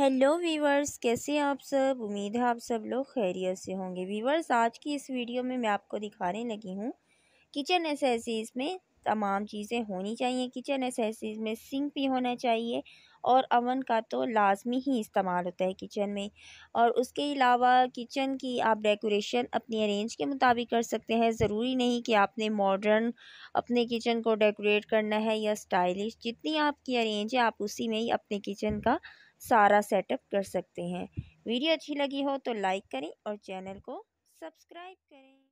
hello viewers कैसे हैं आप सब उम्मीद है आप सब लोग खैरियत से होंगे वीवर्स आज की इस वीडियो में मैं आपको दिखाने लगी हूँ किचन एसेसरीज में तमाम चीज़ें होनी चाहिए किचन एसेसरीज़ में सिंक भी होना चाहिए और अवन का तो लाजमी ही इस्तेमाल होता है किचन में और उसके अलावा किचन की आप डेकोरेशन अपनी अरेंज के मुताबिक कर सकते हैं ज़रूरी नहीं कि आपने मॉडर्न अपने किचन को डेकोरेट करना है या स्टाइलिश जितनी आपकी अरेंज है आप उसी में ही अपने किचन का सारा सेटअप कर सकते हैं वीडियो अच्छी लगी हो तो लाइक करें और चैनल को सब्सक्राइब करें